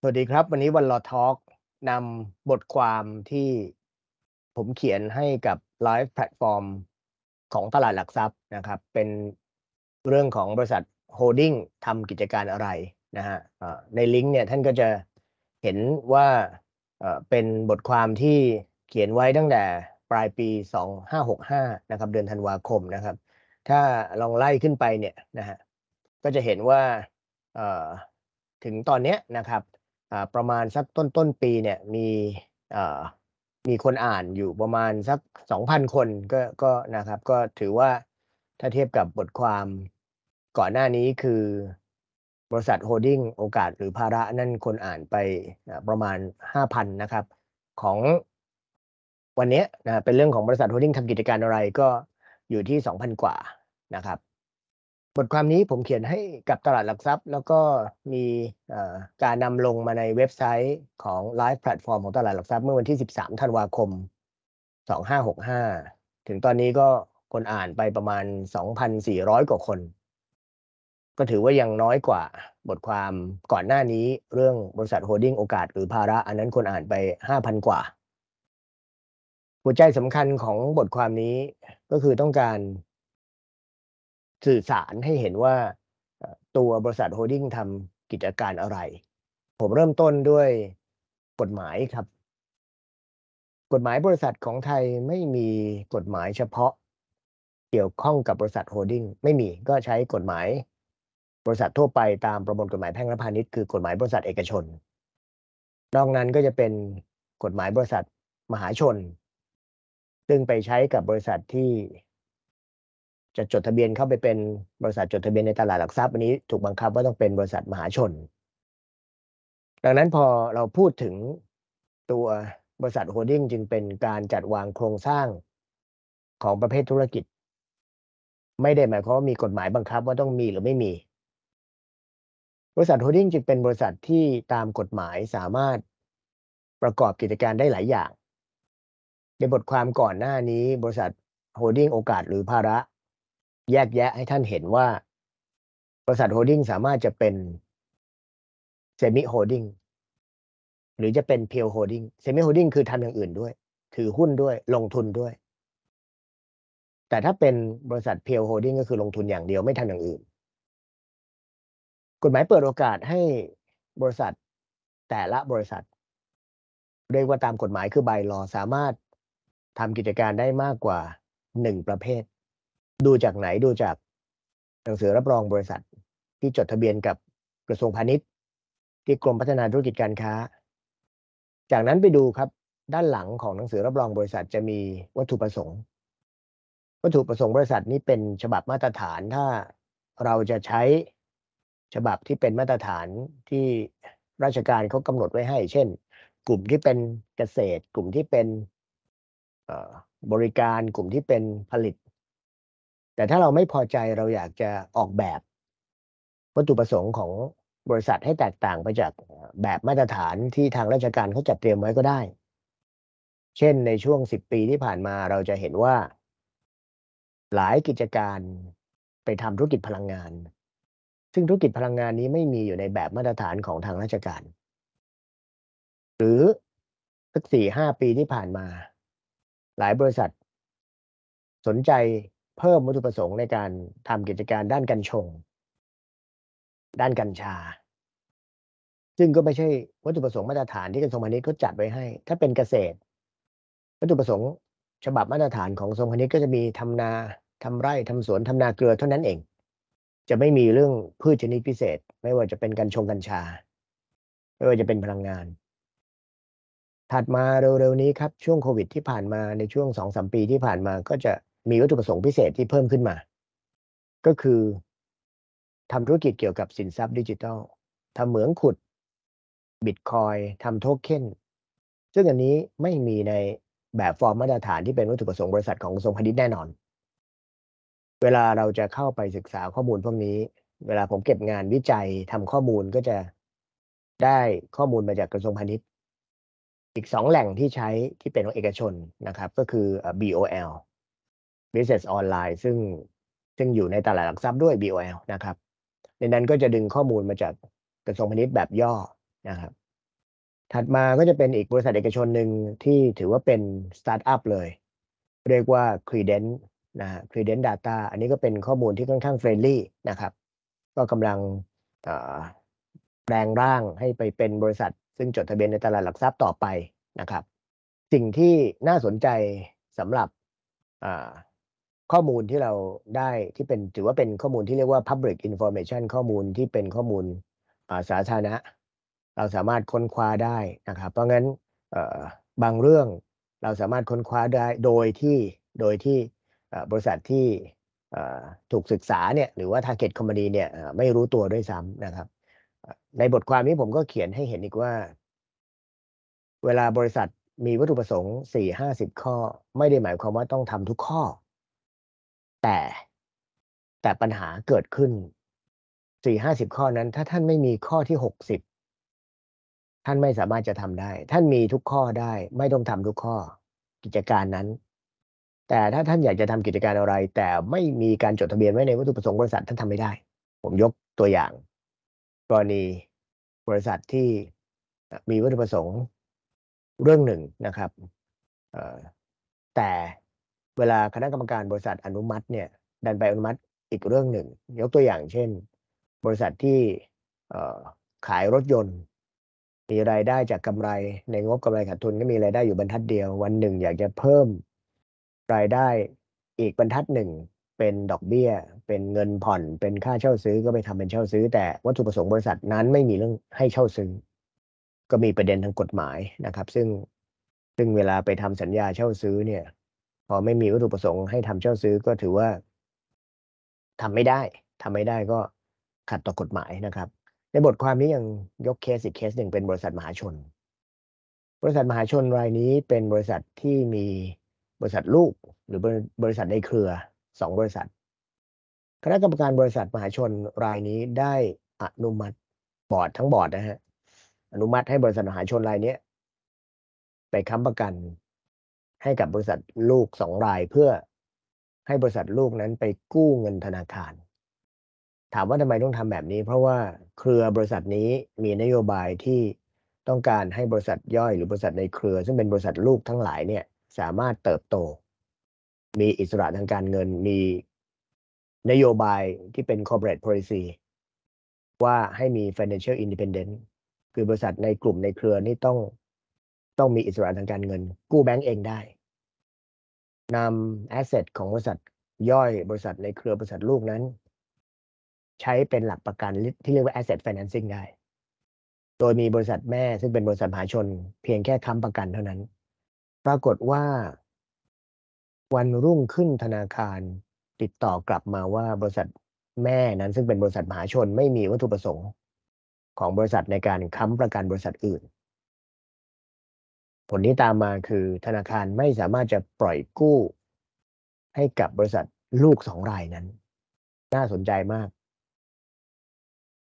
สวัสดีครับ วันนี้วันลอทอล์กนำบทความที่ผมเขียนให้กับไลฟ์แพลตฟอร์มของตลาดหลักทรัพย์นะครับ เป็นเรื่องของบริษัทโฮดดิ้งทำกิจการอะไรนะฮะในลิงก์เนี่ยท่านก็จะเห็นว่าเป็นบทความที่เขียนไว้ตั้งแต่ปลายปี 2565 นะครับ เดือนธันวาคมนะครับ ถ้าลองไล่ขึ้นไปเนี่ยนะฮะก็จะเห็นว่าถึงตอนนี้นะครับประมาณสักต้น ต้นปีเนี่ยมีมีคนอ่านอยู่ประมาณสักสองพันคนก็ก็นะครับก็ถือว่าถ้าเทียบกับบทความก่อนหน้านี้คือ บริษัทโฮดดิ้งโอกาสหรือภาระนั่นคนอ่านไปประมาณห้าพันนะครับ ของวันนี้นะเป็นเรื่องของบริษัทโฮดดิ้งทำกิจการอะไรก็อยู่ที่สองพันกว่านะครับบทความนี้ผมเขียนให้กับตลาดหลักทรัพย์ แล้วก็มีการนำลงมาในเว็บไซต์ของไลฟ์แพลตฟอร์มของตลาดหลักทรัพย์เมื่อวันที่ 13 ธันวาคม 2565 ถึงตอนนี้ก็คนอ่านไปประมาณ 2,400 กว่าคน ก็ถือว่ายังน้อยกว่าบทความก่อนหน้านี้เรื่องบริษัทโฮดดิ้งโอกาสหรือภาระ อันนั้นคนอ่านไป 5,000 กว่าหัวใจสำคัญของบทความนี้ก็คือต้องการสื่อสารให้เห็นว่าตัวบริษัทโฮดดิ้งทำกิจการอะไร ผมเริ่มต้นด้วยกฎหมายครับ กฎหมายบริษัทของไทยไม่มีกฎหมายเฉพาะเกี่ยวข้องกับบริษัทโฮดดิ้งไม่มีก็ใช้กฎหมายบริษัททั่วไปตามประมวลกฎหมายแพ่งและพาณิชย์คือกฎหมายบริษัทเอกชนนอกนั้นก็จะเป็นกฎหมายบริษัทมหาชน ซึ่งไปใช้กับบริษัทที่จะจดทะเบียนเข้าไปเป็นบริษัทจดทะเบียนในตลาดหลักทรัพย์วันนี้ถูกบังคับว่าต้องเป็นบริษัทมหาชน ดังนั้นพอเราพูดถึงตัวบริษัทโฮดดิ้งจึงเป็นการจัดวางโครงสร้างของประเภทธุรกิจ ไม่ได้หมายความว่ามีกฎหมายบังคับว่าต้องมีหรือไม่มี บริษัทโฮดดิ้งจึงเป็นบริษัทที่ตามกฎหมายสามารถประกอบกิจการได้หลายอย่างในบทความก่อนหน้านี้ บริษัทโฮลดิ้งโอกาส หรือภาระแยกแยะให้ท่านเห็นว่าบริษัทโฮดิ้งสามารถจะเป็นเซมิโฮดิ้งหรือจะเป็นเพียวโฮดิ้งเซมิโฮดิ้งคือทำอย่างอื่นด้วยถือหุ้นด้วยลงทุนด้วย แต่ถ้าเป็นบริษัทเพียวโฮดิ้งก็คือลงทุนอย่างเดียวไม่ทำอย่างอื่นกฎหมายเปิดโอกาสให้บริษัทแต่ละบริษัท เรียกว่าตามกฎหมายคือใบลอสามารถทำกิจการได้มากกว่าหนึ่งประเภทดูจากไหนดูจากหนังสือรับรองบริษัทที่จดทะเบียนกับกระทรวงพาณิชย์ ที่กรมพัฒนาธุรกิจการค้า จากนั้นไปดูครับด้านหลังของหนังสือรับรองบริษัทจะมีวัตถุประสงค์ วัตถุประสงค์บริษัทนี้เป็นฉบับมาตรฐานถ้าเราจะใช้ฉบับที่เป็นมาตรฐานที่ราชการเขากำหนดไว้ให้ เช่น กลุ่มที่เป็นเกษตร กลุ่มที่เป็นบริการกลุ่มที่เป็นผลิตแต่ถ้าเราไม่พอใจเราอยากจะออกแบบวัตถุประสงค์ของบริษัทให้แตกต่างไปจากแบบมาตรฐานที่ทางราชการเขาจัดเตรียมไว้ก็ได้ เช่นในช่วงสิบปีที่ผ่านมา เราจะเห็นว่า หลายกิจการไปทำธุรกิจพลังงาน ซึ่งธุรกิจพลังงานนี้ไม่มีอยู่ในแบบมาตรฐานของทางราชการ หรือสักสี่ห้าปีที่ผ่านมา หลายบริษัทสนใจเพิ่มวัตถุประสงค์ในการทำกิจการด้านกัญชง ด้านกัญชา ซึ่งก็ไม่ใช่วัตถุประสงค์มาตรฐานที่กระทรวงพาณิชย์เขาจัดไว้ให้ ถ้าเป็นเกษตร วัตถุประสงค์ฉบับมาตรฐานของกระทรวงพาณิชย์ก็จะมีทำนาทำไร่ทำสวนทำนาเกลือเท่านั้นเอง จะไม่มีเรื่องพืชชนิดพิเศษ ไม่ว่าจะเป็นกัญชงกัญชาไม่ว่าจะเป็นพลังงาน ถัดมาเร็วๆนี้ครับช่วงโควิดที่ผ่านมาในช่วงสองสมปีที่ผ่านมาก็จะมีวัตถุประสงค์พิเศษที่เพิ่มขึ้นมา ก็คือทำธุรกิจเกี่ยวกับสินทรัพย์ดิจิทัล ทำเหมืองขุด บิตคอย ทำโทเค็นซึ่งอันนี้ไม่มีในแบบฟอร์มมาตรฐานที่เป็นวัตถุประสงค์บริษัทของกระทรวงพาณิชย์แน่นอน เวลาเราจะเข้าไปศึกษาข้อมูลพวกนี้ เวลาผมเก็บงานวิจัยทำข้อมูลก็จะได้ข้อมูลมาจากกระทรวงพาณิชย์ อีกสองแหล่งที่ใช้ที่เป็นของเอกชนนะครับ ก็คือ BOL บิสเนสออนไลน์ซึ่งซึ่งอยู่ในตลาดหลักทรัพย์ด้วย BOL นะครับในนั้นก็จะดึงข้อมูลมาจากกระทรวงพาณิชย์แบบย่อนะครับ ถัดมาก็จะเป็นอีกบริษัทเอกชนหนึ่งที่ถือว่าเป็นสตาร์ทอัพเลย เรียกว่า c r e d e n c ์นะ Credence Data อันนี้ก็เป็นข้อมูลที่ค่อนข้างเฟรนลี่นะครับ ก็กำลังแปลงร่างให้ไปเป็นบริษัท ซึ่งจดทะเบียนในตลาดหลักทรัพย์ต่อไปนะครับ สิ่งที่น่าสนใจสำหรับข้อมูลที่เราได้ที่เป็นถือว่าเป็นข้อมูลที่เรียกว่า public information ข้อมูลที่เป็นข้อมูลสาธารณะเราสามารถค้นคว้าได้นะครับ เพราะงั้นบางเรื่องเราสามารถค้นคว้าได้โดยที่โดยที่บริษัทที่ถูกศึกษาเนี่ยหรือว่า target company เนี่ยไม่รู้ตัวด้วยซ้ำนะครับ ในบทความนี้ผมก็เขียนให้เห็นอีกว่า เวลาบริษัทมีวัตถุประสงค์4-50ข้อ ไม่ได้หมายความว่าต้องทำทุกข้อแต่แต่ปัญหาเกิดขึ้นสี่ห้าสิบข้อนั้น ถ้าท่านไม่มีข้อที่หกสิบท่านไม่สามารถจะทำได้ ท่านมีทุกข้อได้ไม่ต้องทำทุกข้อกิจการนั้น แต่ถ้าท่านอยากจะทำกิจการอะไร แต่ไม่มีการจดทะเบียนไว้ในวัตถุประสงค์บริษัทท่านทำไม่ได้ ผมยกตัวอย่าง กรณีบริษัทที่มีวัตถุประสงค์เรื่องหนึ่งนะครับแต่เวลาคณะกรรมการบริษัทอนุมัติเนี่ยดันไปอนุมัติอีกเรื่องหนึ่ง ยกตัวอย่างเช่น บริษัทที่ขายรถยนต์ มีรายได้จากกำไรในงบกำไรขาดทุนก็มีรายได้อยู่บรรทัดเดียว วันหนึ่งอยากจะเพิ่ม รายได้อีกบรรทัดหนึ่งเป็นดอกเบี้ย เป็นเงินผ่อนเป็นค่าเช่าซื้อก็ไปทำเป็นเช่าซื้อ แต่วัตถุประสงค์บริษัทนั้นไม่มีเรื่องให้เช่าซื้อ ก็มีประเด็นทางกฎหมายนะครับ ซึ่งซึ่งเวลาไปทำสัญญาเช่าซื้อเนี่ยพอไม่มีวัตถุประสงค์ให้ทำเช่าซื้อก็ถือว่า ทำไม่ได้ ทำไม่ได้ก็ขัดต่อกฎหมายนะครับ ในบทความนี้ยังยกเคสอีกเคสหนึ่งเป็นบริษัทมหาชน บริษัทมหาชนรายนี้เป็นบริษัทที่มีบริษัทลูก หรือบริษัทในเครือสองบริษัท คณะกรรมการบริษัทมหาชนรายนี้ได้อนุมัติบอร์ดทั้งบอร์ดนะฮะอนุมัติให้บริษัทมหาชนรายนี้ไปค้ำประกันให้กับบริษัทลูกสองรายเพื่อให้บริษัทลูกนั้นไปกู้เงินธนาคาร ถามว่าทำไมต้องทำแบบนี้ เพราะว่าเครือบริษัทนี้มีนโยบายที่ต้องการให้บริษัทย่อยหรือบริษัทในเครือ ซึ่งเป็นบริษัทลูกทั้งหลายเนี่ย สามารถเติบโต มีอิสระทางการเงินมีนโยบายที่เป็น corporate policy ว่าให้มี financial independence คือบริษัทในกลุ่มในเครือนี่ต้องต้องมีอิสระทางการเงินกู้แบงก์เองได้นำแอสเซทของบริษัทย่อยบริษัทในเครือบริษัทลูกนั้น ใช้เป็นหลักประกันที่เรียกว่าแอสเซทฟ n นน c i n งได้ โดยมีบริษัทแม่ซึ่งเป็นบริษัทมหาชน เพียงแค่ค้ำประกันเท่านั้น ปรากฏว่า วันรุ่งขึ้นธนาคารติดต่อกลับมาว่าบริษัทแม่นั้น ซึ่งเป็นบริษัทมหาชน ไม่มีวัตถุประสงค์ ของบริษัทในการค้ำประกันบริษัทอื่นผลที่ตามมาคือธนาคารไม่สามารถจะปล่อยกู้ให้กับบริษัทลูกสองรายนั้น น่าสนใจมาก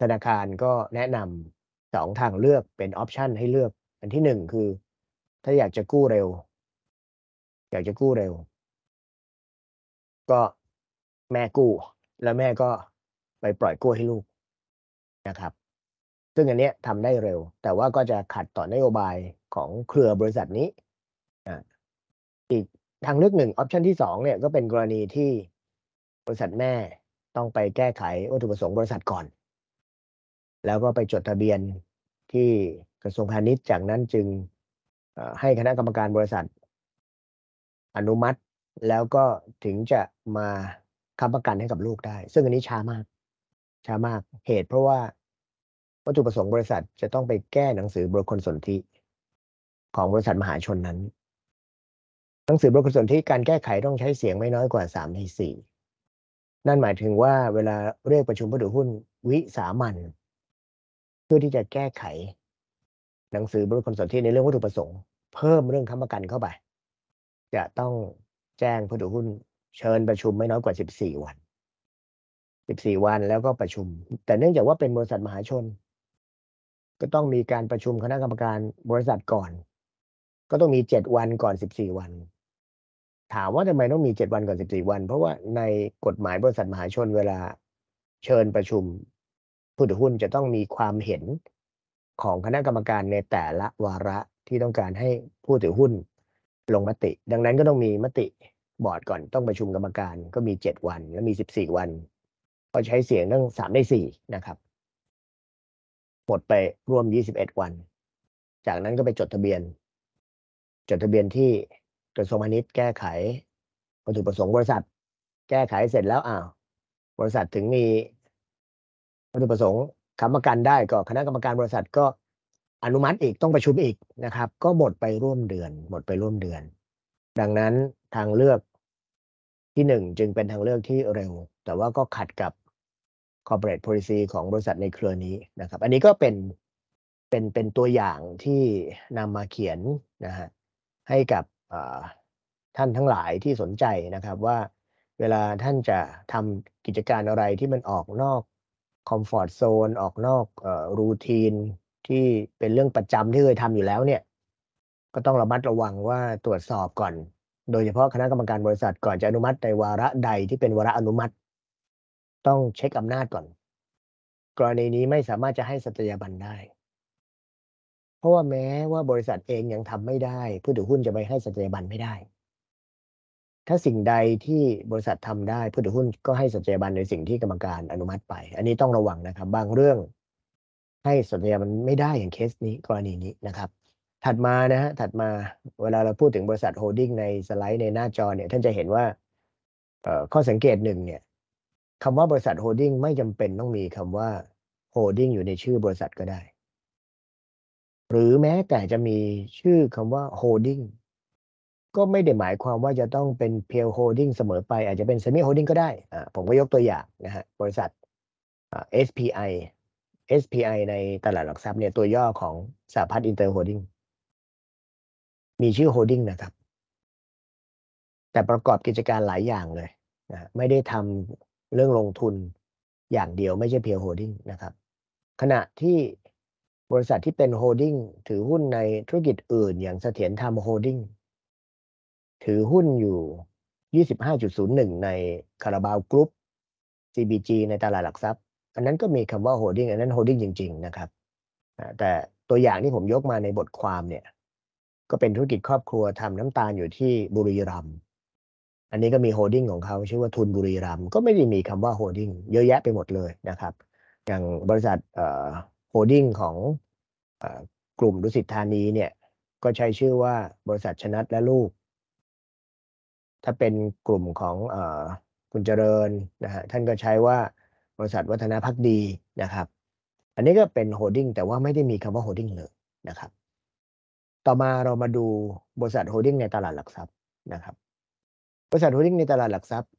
ธนาคารก็แนะนำสองทางเลือกเป็นออปชันให้เลือก อันที่หนึ่งคือถ้าอยากจะกู้เร็ว อยากจะกู้เร็ว ก็แม่กู้ แล้วแม่ก็ไปปล่อยกู้ให้ลูกนะครับ ซึ่งอันเนี้ยทำได้เร็ว แต่ว่าก็จะขัดต่อนโยบายของเครือบริษัทนี้อีกทางเลือกหนึ่งออปชันที่สองเนี่ยก็เป็นกรณีที่บริษัทแม่ต้องไปแก้ไขวัตถุประสงค์บริษัทก่อน แล้วก็ไปจดทะเบียนที่กระทรวงพาณิชย์จากนั้นจึงให้คณะกรรมการบริษัท อนุมัติแล้วก็ถึงจะมาค้ำประกันให้กับลูกได้ ซึ่งอันนี้ช้ามากช้ามากเหตุ เพราะว่า วัตถุประสงค์บริษัท จะต้องไปแก้หนังสือบริคนสนธิของบริษัทมหาชนนั้น หนังสือบริทสนี่การแก้ไขต้องใช้เสียงไม่น้อยกว่าสามในสี่นั่นหมายถึงว่า เวลาเรียกประชุมผู้ถือหุ้นวิสามันเพื่อที่จะแก้ไข หนังสือบริทสนี่ในเรื่องวัตถุประสงค์ เพิ่มเรื่องค้ำประกันเข้าไป จะต้องแจ้งผู้ถือหุ้น เชิญประชุมไม่น้อยกว่าสิบสี่วันสิบสี่วันแล้วก็ประชุม แต่เนื่องจากว่าเป็นบริษัทมหาชน ก็ต้องมีการประชุมคณะกรรมการบริษัทก่อนก็ต้องมีเจ็ดวันก่อนสิบสี่วัน ถามว่าทำไมต้องมีเจ็ดวันก่อนสิบสี่วัน เพราะว่าในกฎหมายบริษัทมหาชนเวลาเชิญประชุมผู้ถือหุ้นจะต้องมีความเห็นของคณะกรรมการในแต่ละวาระที่ต้องการให้ผู้ถือหุ้นลงมติ ดังนั้นก็ต้องมีมติบอร์ดก่อนต้องประชุมกรรมการ ก็มีเจ็ดวันและมีสิบสี่วันก็ใช้เสียงตั้งสามในสี่นะครับหมดไปรวมยี่สิบเอ็ดวัน จากนั้นก็ไปจดทะเบียนจดทะเบียนที่กระทรวงพาณิชย์แก้ไขวัตถุประสงค์บริษัทแก้ไขเสร็จแล้วอ้าวบริษัทถึงมี วัตถุประสงค์ค้ำประกันได้ ก็คณะกรรมการบริษัทก็อนุมัติอีกต้องประชุมอีกนะครับ ก็หมดไปร่วมเดือน หมดไปร่วมเดือน ดังนั้นทางเลือกที่หนึ่งจึงเป็นทางเลือกที่เร็ว แต่ว่าก็ขัดกับ corporate policy ของบริษัทในเครือนี้นะครับ อันนี้ก็เป็นเป็นเป็นตัวอย่างที่นำมาเขียนนะฮะให้กับท่านทั้งหลายที่สนใจนะครับ ว่าเวลาท่านจะทำกิจการอะไรที่มันออกนอกคอมฟอร์ทโซนออกนอกรูทีนที่เป็นเรื่องประจำที่เคยทำอยู่แล้วเนี่ย ก็ต้องระมัดระวังว่าตรวจสอบก่อน โดยเฉพาะคณะกรรมการบริษัทก่อนจะอนุมัติในวาระใดที่เป็นวาระอนุมัติ ต้องเช็คอำนาจก่อน กรณีนี้ไม่สามารถจะให้สัตยาบันได้เพราะว่าแม้ว่าบริษัทเองยังทำไม่ได้ผู้ถือหุ้นจะไปให้สัจยบันไม่ได้ ถ้าสิ่งใดที่บริษัททำได้ผู้ถือหุ้นก็ให้สัจยบันในสิ่งที่กรรมการอนุมัติไป อันนี้ต้องระวังนะครับบางเรื่องให้สัจยบันไม่ได้อย่างเคสนี้กรณีนี้นะครับ ถัดมานะฮะถัดมาเวลาเราพูดถึงบริษัทโฮดดิ้งในสไลด์ในหน้าจอเนี่ย ท่านจะเห็นว่าข้อสังเกตหนึ่งเนี่ยคำว่าบริษัทโฮดดิ้งไม่จำเป็นต้องมีคำว่าโฮดดิ้งอยู่ในชื่อบริษัทก็ได้หรือแม้แต่จะมีชื่อคำว่า holding ก็ไม่ได้หมายความว่าจะต้องเป็นเพียวโฮดดิ้งเสมอไป อาจจะเป็นเซมิโฮดดิ้งก็ได้ผมก็ยกตัวอย่างนะฮะบริษัท SPI SPI ในตลาดหลักทรัพย์เนี่ยตัวย่อของสหพัฒน์อินเตอร์โฮดดิ้งมีชื่อโฮดดิ้งนะครับ แต่ประกอบกิจการหลายอย่างเลยนะไม่ได้ทำเรื่องลงทุนอย่างเดียว ไม่ใช่เพียวโฮดดิ้งนะครับ ขณะที่บริษัทที่เป็นโฮดดิ้งถือหุ้นในธุรกิจอื่นอย่างเสถียรธรรมโฮดดิ้งถือหุ้นอยู่ 25.01 ในคาราบาวกรุ๊ป CBG ในตลาดหลักทรัพย์ อันนั้นก็มีคำว่าโฮดดิ้งอันนั้นโฮดดิ้งจริง ๆนะครับ แต่ตัวอย่างที่ผมยกมาในบทความเนี่ย ก็เป็นธุรกิจครอบครัวทำน้ำตาลอยู่ที่บุรีรัมย์อันนี้ก็มีโฮดดิ้งของเขาชื่อว่าทุนบุรีรัมย์ก็ไม่ได้มีคำว่าโฮดดิ้งเยอะแยะไปหมดเลยนะครับ อย่างบริษัทโฮดดิ้งของกลุ่มดุสิตธานีเนี่ย ก็ใช้ชื่อว่าบริษัทชนัดและลูก ถ้าเป็นกลุ่มของอคุณเจริญนะฮะท่านก็ใช้ว่าบริษัทวัฒนพักดีนะครับ อันนี้ก็เป็นโฮดดิ้งแต่ว่าไม่ได้มีคำว่าโฮดดิ้งเลยนะครับ ต่อมาเรามาดูบริษัทโฮดดิ้งในตลาดหลักทรัพย์นะครับ บริษัทโฮดดิ้งในตลาดหลักทรัพย์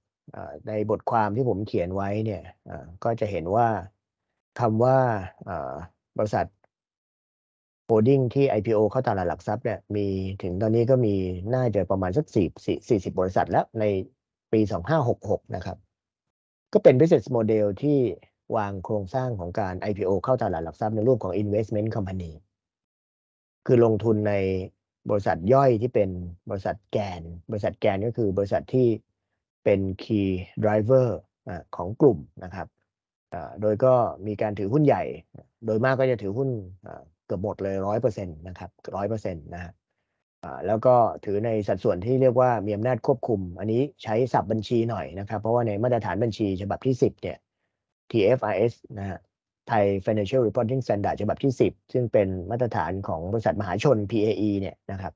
ในบทความที่ผมเขียนไว้เนี่ยก็จะเห็นว่าคำว่าบริษัทโฮดดิ้งที่ IPO เข้าตลาดหลักทรัพย์เนี่ยมีถึงตอนนี้ก็มีน่าจะประมาณสักสี่สี่สิบบริษัทแล้วในปีสองห้าหกหกนะครับ ก็เป็น business model ที่วางโครงสร้างของการ IPO เข้าตลาดหลักทรัพย์ในรูปของ investment company คือลงทุนในบริษัทย่อยที่เป็นบริษัทแกน บริษัทแกนก็คือบริษัทที่เป็น key driver ของกลุ่มนะครับโดยก็มีการถือหุ้นใหญ่ โดยมากก็จะถือหุ้นเกือบหมดเลยร้อยเปอร์เซ็นต์นะครับร้อยเปอร์เซ็นต์นะฮะแล้วก็ถือในสัดส่วนที่เรียกว่ามีอำนาจควบคุม อันนี้ใช้สับบัญชีหน่อยนะครับ เพราะว่าในมาตรฐานบัญชีฉบับที่ 10เนี่ย TFRS นะฮะ Thai Financial Reporting Standard ฉบับที่ 10 ซึ่งเป็นมาตรฐานของบริษัทมหาชน PAE เนี่ยนะครับ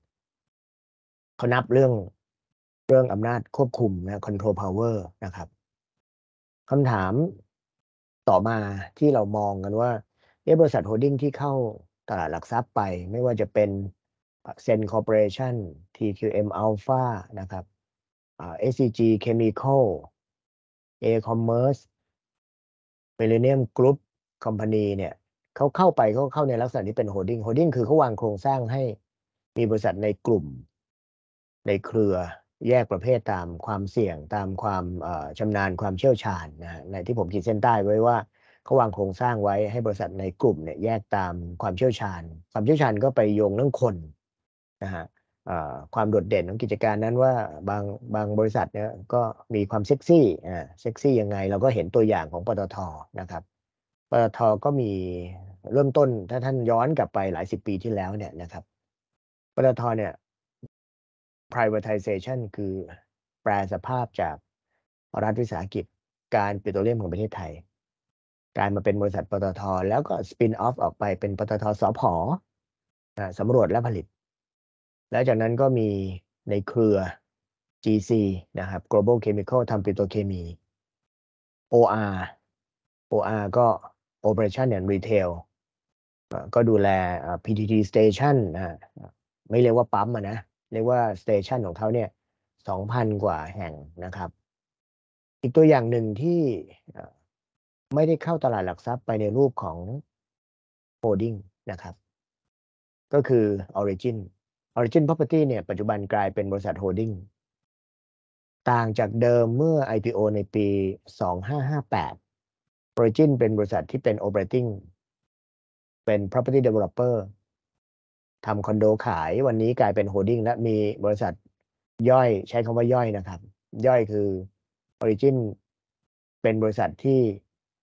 เขานับเรื่องเรื่องอำนาจควบคุมนะ control power นะครับคำถามต่อมาที่เรามองกันว่าเออบริษัทโฮดดิ้งที่เข้าตลาดหลักทรัพย์ไปไม่ว่าจะเป็นเซนคอร์ปอเรชั่น TQM Alpha นะครับ SCG Chemical A Commerce Millennium Group Company เนี่ยเขาเข้าไปเขาเข้าในลักษณะที่เป็นโฮดดิ้ง โฮดดิ้งคือเขาวางโครงสร้างให้มีบริษัทในกลุ่มในเครือแยกประเภทตามความเสี่ยงตามความชำนาญความเชี่ยวชาญนะฮะในที่ผมขีดเส้นใต้ไว้ว่าเขาวางโครงสร้างไว้ให้บริษัทในกลุ่มเนี่ยแยกตามความเชี่ยวชาญ ความเชี่ยวชาญก็ไปโยงเรื่องคนนะฮะความโดดเด่นของกิจการนั้นว่าบางบางบริษัทเนี่ยก็มีความเซ็กซี่อ่าเซ็กซี่ยังไงเราก็เห็นตัวอย่างของปตทนะครับปตทก็มีเริ่มต้นถ้าท่านย้อนกลับไปหลายสิบปีที่แล้วเนี่ยนะครับปตทเนี่ย privatization คือแปลสภาพจากรัฐวิสาหกิจการปิโตรเลียมของประเทศไทยกลายมาเป็นบริษัทปตทแล้วก็สปินออฟออกไปเป็นปตทสพสำรวจและผลิต แล้วจากนั้นก็มีในเครือ GC นะครับ Global Chemical ทำปิโตเคมี OR OR ก็ Operation and Retail ก็ดูแล PTT Station นะไม่เรียกว่าปั๊มนะเรียกว่าสเตชันของเขาเนี่ยสองพันกว่าแห่งนะครับ อีกตัวอย่างหนึ่งที่ไม่ได้เข้าตลาดหลักทรัพย์ไปในรูปของโฮดดิ้งนะครับ ก็คือ Origin Origin Property เนี่ยปัจจุบันกลายเป็นบริษัทโฮดดิ้ง ต่างจากเดิมเมื่อ IPO ในปี 2558 Origin เป็นบริษัทที่เป็น Operating เป็น Property Developer ทำคอนโดขาย วันนี้กลายเป็นโฮดดิ้งและมีบริษัทย่อยใช้คำว่าย่อยนะครับ ย่อยคือออริจินเป็นบริษัทที่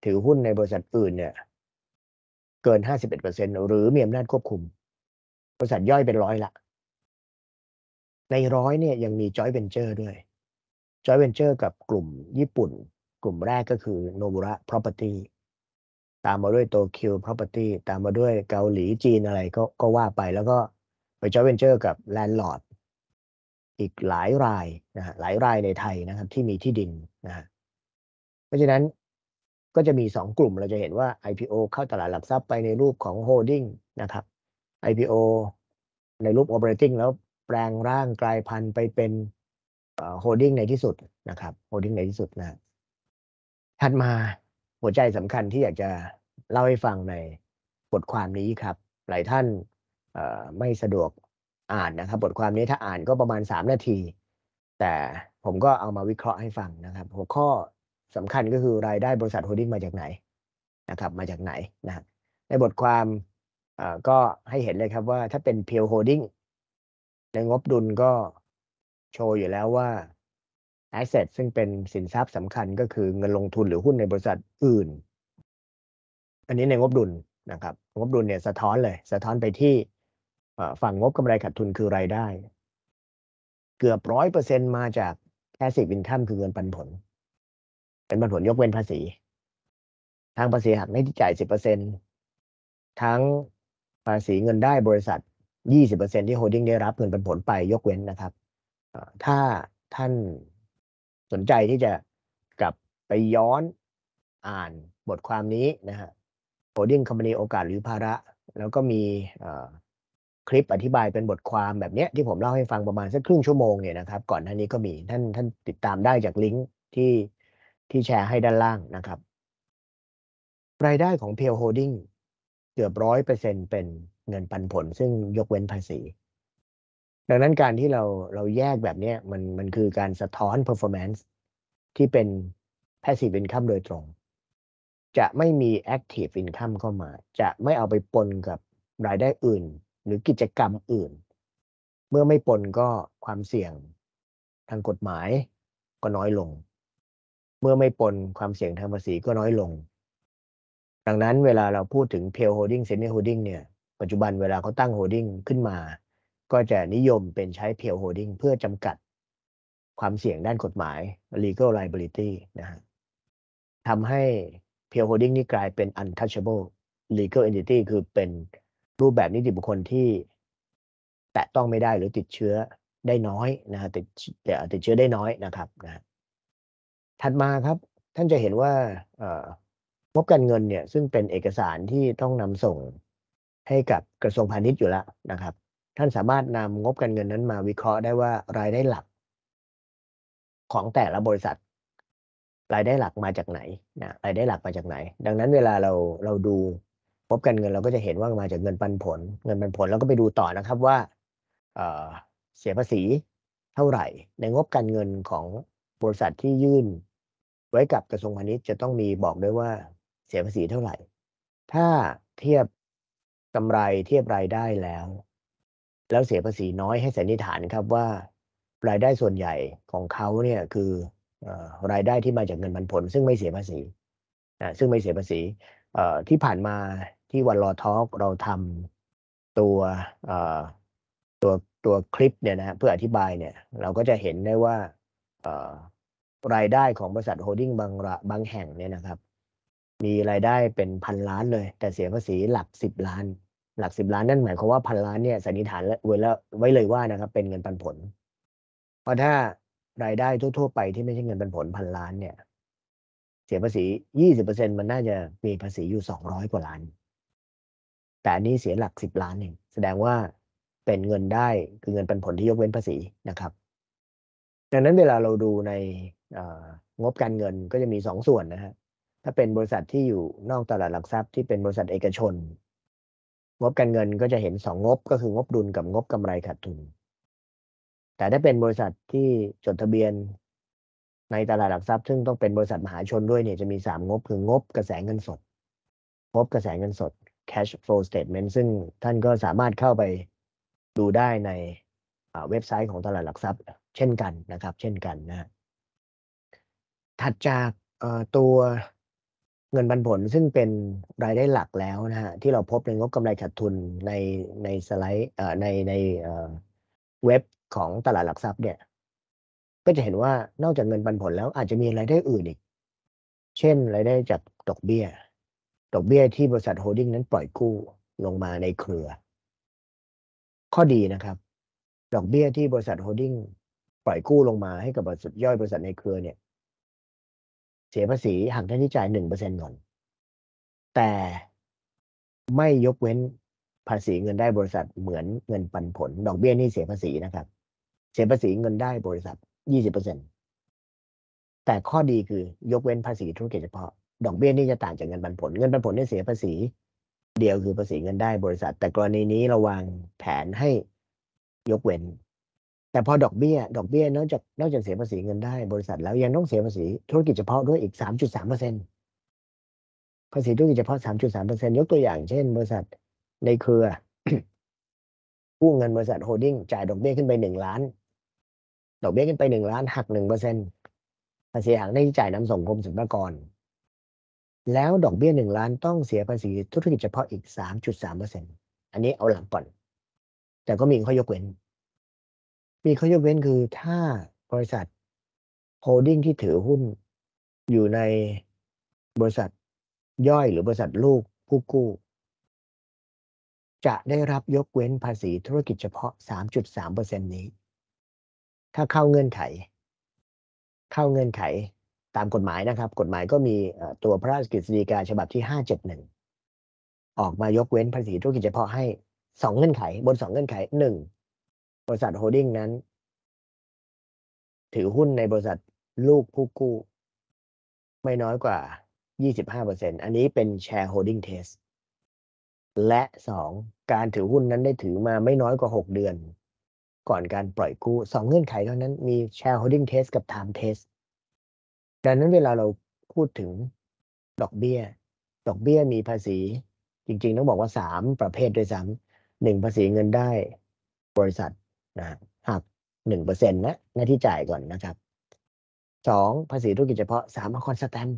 ถือหุ้นในบริษัทอื่นเนี่ย เกินห้าสิบเเเอ็ดปร์ซ็นหรือมีอำนาจควบคุม บริษัทย่อยเป็นร้อยละ ในร้อยเนี่ยยังมีจอยเวนเจอร์ด้วยจอยเวนเจอร์กับกลุ่มญี่ปุ่น กลุ่มแรกก็คือโนบุระ property ตามมาด้วยโตเกียวพ property ตามมาด้วยเกาหลีจีนอะไรก็ก็ว่าไปแล้วก็ไปจอยเวนเจอร์กับแลนด์ลอร์ดอีกหลายรายนะหลายรายในไทยนะครับ ที่มีที่ดินนะ เพราะฉะนั้นก็จะมี2กลุ่มเราจะเห็นว่า IPO เข้าตลาดหลักทรัพย์ไปในรูปของโฮลดิ้งนะครับ IPO ในรูป operating แล้วแปลงร่างกลายพันธุ์ไปเป็นโฮลดิ้งในที่สุดนะครับโฮลดิ้งในที่สุดนะ ถัดมาหัวใจสำคัญที่อยากจะเล่าให้ฟังในบทความนี้ครับ หลายท่านไม่สะดวกอ่านนะครับ บทความนี้ถ้าอ่านก็ประมาณ 3 นาที แต่ผมก็เอามาวิเคราะห์ให้ฟังนะครับ หัวข้อสำคัญก็คือรายได้บริษัทโฮดิ้งมาจากไหนนะครับ มาจากไหนนะครับในบทความก็ให้เห็นเลยครับว่าถ้าเป็นเพียวโฮดิ้งในงบดุลก็โชว์อยู่แล้วว่าแอสเซทซึ่งเป็นสินทรัพย์สำคัญก็คือเงินลงทุนหรือหุ้นในบริษัทอื่น อันนี้ในงบดุลนะครับ งบดุลเนี่ยสะท้อนเลย สะท้อนไปที่ฝั่งงบกำไรขาดทุนคือรายได้ เกือบร้อยเปอร์เซ็นมาจากแคสิบอินคัมคือเงินปันผล เป็นปันผลยกเว้นภาษีทางภาษีหักไม่ที่จ่ายสิบเปอร์เซ็นทั้งภาษีเงินได้บริษัทยี่สิบเปอร์เซ็นที่โฮดดิ้งได้รับเงินปันผลไปยกเว้นนะครับถ้าท่านนใจที่จะกลับไปย้อนอ่านบทความนี้นะฮะ Holding Company โอกาสหรือภาระ แล้วก็มีคลิปอธิบายเป็นบทความแบบเนี้ยที่ผมเล่าให้ฟังประมาณสักครึ่งชั่วโมงเนี่ยนะครับ ก่อนท่านนี้ก็มี ท่านท่านติดตามได้จากลิงก์ที่ที่แชร์ให้ด้านล่างนะครับ รายได้ของ p พ l Holding เกือบร้อยเปอร์เซ็นเป็นเงินปันผล ซึ่งยกเว้นภาษีดังนั้นการที่เราเราแยกแบบนี้มันมันคือการสะท้อน performance ที่เป็น passive income โดยตรง จะไม่มี active income เข้ามา จะไม่เอาไปปนกับรายได้อื่นหรือกิจกรรมอื่น เมื่อไม่ปนก็ความเสี่ยงทางกฎหมายก็น้อยลง เมื่อไม่ปนความเสี่ยงทางภาษีก็น้อยลง ดังนั้นเวลาเราพูดถึง pale holding senior holding เนี่ย ปัจจุบันเวลาเขาตั้ง holding ขึ้นมาก็จะนิยมเป็นใช้เพียวโฮดิ้งเพื่อจำกัดความเสี่ยงด้านกฎหมาย legal liability นะฮะทำให้เพียวโฮดิ้งนี่กลายเป็น untouchable legal entity คือเป็นรูปแบบนิติบุคคลที่แตะต้องไม่ได้หรือติดเชื้อได้น้อยนะฮะติดติดเชื้อได้น้อยนะครับนะถัดมาครับ ท่านจะเห็นว่างบการเงินเนี่ยซึ่งเป็นเอกสารที่ต้องนำส่งให้กับกระทรวงพาณิชย์อยู่แล้วนะครับท่านสามารถนำงบการเงินนั้นมาวิเคราะห์ได้ว่ารายได้หลัก ของแต่ละบริษัท รายได้หลักมาจากไหนนะรายได้หลักมาจากไหน ดังนั้นเวลาเราเราดูงบการเงินเราก็จะเห็นว่ามาจากเงินปันผล เงินปันผลแล้วก็ไปดูต่อนะครับว่าเเสียภาษีเท่าไหร่ ในงบการเงินของบริษัทที่ยื่น ไว้กับกระทรวงพาณิชย์จะต้องมีบอกด้วยว่าเสียภาษีเท่าไหร่ ถ้าเทียบกำไรเทียบรายได้แล้วแล้วเสียภาษีน้อยให้สันนิษฐานครับว่า รายได้ส่วนใหญ่ของเขาเนี่ยคือ รายได้ที่มาจากเงินปันผล ซึ่งไม่เสียภาษีนะซึ่งไม่เสียภาษีที่ผ่านมาที่วันรอทอกเราทำตัวตัวตัวคลิป เนี่ยนะเพื่ออธิบายเนี่ย เราก็จะเห็นได้ว่ารายได้ของบริษัทโฮดดิ้งบางระบางแห่งเนี่ยนะครับ มีรายได้เป็นพันล้านเลย แต่เสียภาษีหลักสิบล้านหลักสิบล้านนั่นหมายความว่าพันล้านเนี่ยสันนิษฐานไว้แล้วไว้เลยว่านะครับ เป็นเงินปันผล เพราะถ้ารายได้ทั่ว ๆไปที่ไม่ใช่เงินปันผลพันล้านเนี่ยเสียภาษียี่สิบเปอร์เซ็นมันน่าจะมีภาษีอยู่สองร้อยกว่าล้าน แต่นนี้เสียหลักสิบล้านเองแสดงว่าเป็นเงินได้คือเงินปันผลที่ยกเว้นภาษีนะครับดังนั้นเวลาเราดูในงบการเงินก็จะมีสองส่วนนะฮะถ้าเป็นบริษัทที่อยู่นอกตลาดหลักทรัพย์ที่เป็นบริษัทเอกชนงบการเงินก็จะเห็นสองงบก็คืองบดุลกับงบกำไรขาดทุน แต่ถ้าเป็นบริษัทที่จดทะเบียนในตลาดหลักทรัพย์ซึ่งต้องเป็นบริษัทมหาชนด้วยเนี่ยจะมีสามงบคืองบกระแสเงินสด งบกระแสเงินสด cash flow statement ซึ่งท่านก็สามารถเข้าไปดูได้ในเว็บไซต์ของตลาดหลักทรัพย์เช่นกันนะครับ เช่นกันนะถัดจากตัวเงินปันผลซึ่งเป็นรายได้หลักแล้วนะฮะที่เราพบในงบกำไรขาดทุนในในสไลด์ในในเว็บของตลาดหลักทรัพย์เนี่ยก็จะเห็นว่านอกจากเงินปันผลแล้วอาจจะมีรายได้อื่นอีก เช่นรายได้จากดอกเบี้ยดอกเบี้ยที่บริษัทโฮดดิ้งนั้นปล่อยกู้ลงมาในเครือ ข้อดีนะครับ ดอกเบี้ยที่บริษัทโฮดดิ้งปล่อยกู้ลงมาให้กับบริษัทย่อยบริษัทในเครือเนี่ยสียภาษีหักค่าใช้จ่ายหนึ่งเปอร์เซ็นต์ก่อน แต่ไม่ยกเว้นภาษีเงินได้บริษัทเหมือนเงินปันผล ดอกเบี้ยนี่เสียภาษีนะครับ เสียภาษีเงินได้บริษัทยี่สิบเปอร์เซ็นต์แต่ข้อดีคือยกเว้นภาษีธุรกิจเฉพาะ ดอกเบี้ยนี่จะต่างจากเงินปันผลเงินปันผลนี่เสียภาษี เดียวคือภาษีเงินได้บริษัท แต่กรณีนี้เราวางแผนให้ยกเว้นแต่พอดอกเบี้ยดอกเบี้ยนอกจากนอกจากเสียภาษีเงินได้บริษัท แล้วยังต้องเสียภาษี ธุรกิจเฉพาะด้วยอีก 3.3เปอร์เซ็นต์ภาษีธุรกิจเฉพาะ 3.3เปอร์เซ็นต์ยกตัวอย่างเช่น บริษัทในเครือกู้เงินบริษัทโฮดดิ้งจ่ายดอกเบี้ยขึ้นไปหนึ่งล้าน ดอกเบี้ยขึ้นไปหนึ่งล้านหักหนึ่งเปอร์เซ็นต์ภาษีหักได้จ่ายนำส่งกรมสรรพากร แล้วดอกเบี้ยหนึ่งล้านต้องเสียภาษีธุรกิจเฉพาะอีก 3.3เปอร์เซ็นต์อันนี้เอาหลังก่อน แต่ก็มีข้อยกเว้นมีข้อยกเว้นคือถ้าบริษัทโฮลดิ้งที่ถือหุ้นอยู่ในบริษัทย่อยหรือบริษัทลูกผู้กู้ จะได้รับยกเว้นภาษีธุรกิจเฉพาะ 3.3%นี้ ถ้าเข้าเงื่อนไข เข้าเงื่อนไขตามกฎหมายนะครับ กฎหมายก็มีตัวพระราชกฤษฎีกาฉบับที่ 571 ออกมายกเว้นภาษีธุรกิจเฉพาะให้ 2 เงื่อนไข บน 2 เงื่อนไข 1บริษัทโฮดิ้งนั้นถือหุ้นในบริษัทลูกผู้กู้ ไม่น้อยกว่า 25%อันนี้เป็นแชร์โฮดิ้งเทสและสองการถือหุ้นนั้นได้ถือมาไม่น้อยกว่า 6 เดือนก่อนการปล่อยกู้สองเงื่อนไขเท่านั้นมีแชร์โฮดิ้งเทสกับไทม์เทสดังนั้นเวลาเราพูดถึงดอกเบี้ย ดอกเบี้ยมีภาษี จริงๆต้องบอกว่า 3 ประเภทด้วยซ้ำหนึ่งภาษีเงินได้ บริษัทนะหักหนึ่งเปอร์เซ็นต์นะหน้าที่จ่ายก่อนนะครับ สองภาษีธุรกิจเฉพาะสามอคอนสแตม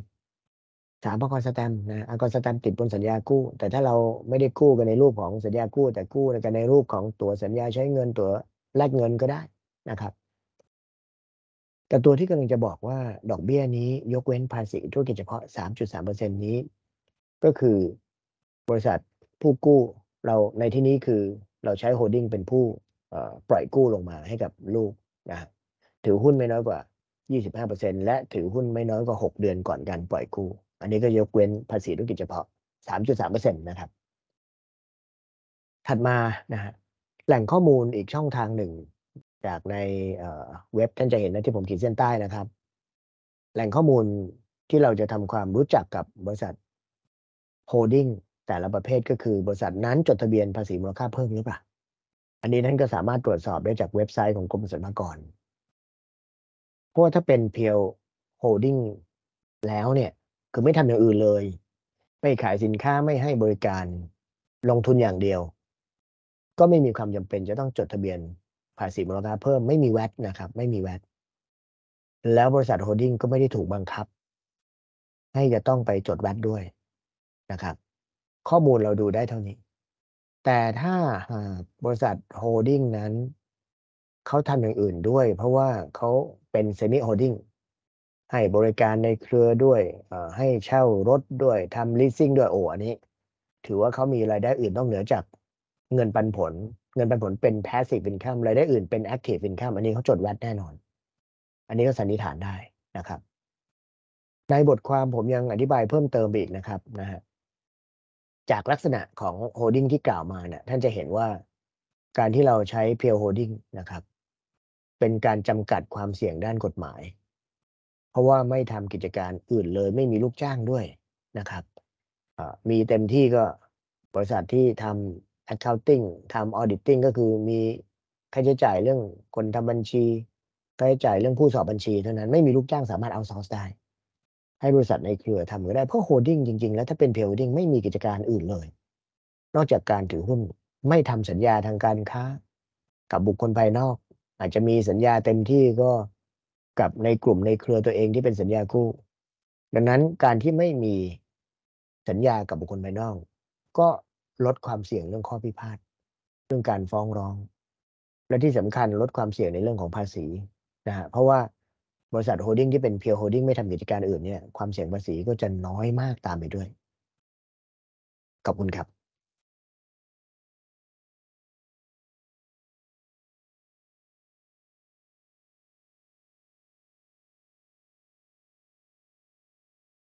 สามอคอนสแตมนะอคอนสแตมติดบนสัญญากู้แต่ถ้าเราไม่ได้กู้กันในรูปของสัญญากู้แต่กู้กันในรูปของตัวสัญญาใช้เงินตัวแลกเงินก็ได้นะครับ แต่ตัวที่กำลังจะบอกว่า ดอกเบี้ยนี้ยกเว้นภาษีธุรกิจเฉพาะ3.3%นี้ ก็คือบริษัทผู้กู้เราในที่นี้คือเราใช้โฮดดิ้งเป็นผู้ปล่อยกู้ลงมาให้กับลูกนะถือหุ้นไม่น้อยกว่า 25%และถือหุ้นไม่น้อยกว่า 6 เดือนก่อนการปล่อยกู้ อันนี้ก็ยกเว้นภาษีธุรกิจเฉพาะ 3.3%นะครับ ถัดมานะฮะแหล่งข้อมูลอีกช่องทางหนึ่งจากในเว็บท่านจะเห็นนะที่ผมขีดเส้นใต้นะครับ แหล่งข้อมูลที่เราจะทำความรู้จักกับบริษัทโฮดดิ้งแต่ละประเภทก็คือบริษัทนั้นจดทะเบียนภาษีมูลค่าเพิ่มหรือเปล่าอันนี้ท่านก็สามารถตรวจสอบได้จากเว็บไซต์ของกรมสรรพากร เพราะถ้าเป็นเพียวโฮดดิ้งแล้วเนี่ย คือไม่ทำอย่างอื่นเลย ไม่ขายสินค้าไม่ให้บริการลงทุนอย่างเดียว ก็ไม่มีความจำเป็นจะต้องจดทะเบียนภาษีมูลค่าเพิ่มไม่มีแวตนะครับ ไม่มีแวตแล้วบริษัทโฮดดิ้งก็ไม่ได้ถูกบังคับ ให้จะต้องไปจดแวตด้วยนะครับ ข้อมูลเราดูได้เท่านี้แต่ถ้าหากบริษัทโฮลดิ้งนั้นเขาทำอย่างอื่นด้วย เพราะว่าเขาเป็นเซมิโฮลดิ้งให้บริการในเครือด้วย ให้เช่ารถด้วยทำลีสซิ่งด้วยโอ้อันนี้ ถือว่าเขามีรายได้อื่นต้องเหนือจากเงินปันผล เงินปันผลเป็นแพสซีฟอินคัมรายได้อื่นเป็นแอคทีฟอินคัมอันนี้เขาจดแวดแน่นอน อันนี้ก็สันนิษฐานได้นะครับ ในบทความผมยังอธิบายเพิ่มเติมอีกนะครับนะฮะจากลักษณะของโฮดดิ้งที่กล่าวมาเนี่ยท่านจะเห็นว่าการที่เราใช้เพียวโฮดดิ้งนะครับ เป็นการจำกัดความเสี่ยงด้านกฎหมาย เพราะว่าไม่ทำกิจการอื่นเลย ไม่มีลูกจ้างด้วยนะครับ มีเต็มที่ก็บริษัทที่ทำ accounting ทำ auditing ก็คือมีค่าใช้จ่ายเรื่องคนทำบัญชี ค่าใช้จ่ายเรื่องผู้สอบบัญชีเท่านั้นไม่มีลูกจ้างสามารถเอาซอสได้ให้บริษัทในเครือทำก็ได้เพราะโฮดดิ้งจริง ๆ แล้วถ้าเป็นเพลโดดิ้งไม่มีกิจการอื่นเลย นอกจากการถือหุ้นไม่ทำสัญญาทางการค้ากับบุคคลภายนอก อาจจะมีสัญญาเต็มที่ก็ กับในกลุ่มในเครือตัวเองที่เป็นสัญญากู้ดังนั้นการที่ไม่มีสัญญากับบุคคลภายนอก ก็ลดความเสี่ยงเรื่องข้อพิพาทเรื่องการฟ้องร้อง และที่สำคัญลดความเสี่ยงในเรื่องของภาษีนะฮะเพราะว่าบริษัทโฮดิ้งที่เป็นเพียวโฮดิ้งไม่ทำกิจการอื่น เนี่ยความเสี่ยงภาษีก็จะน้อยมากตามไปด้วย ขอบคุณครับ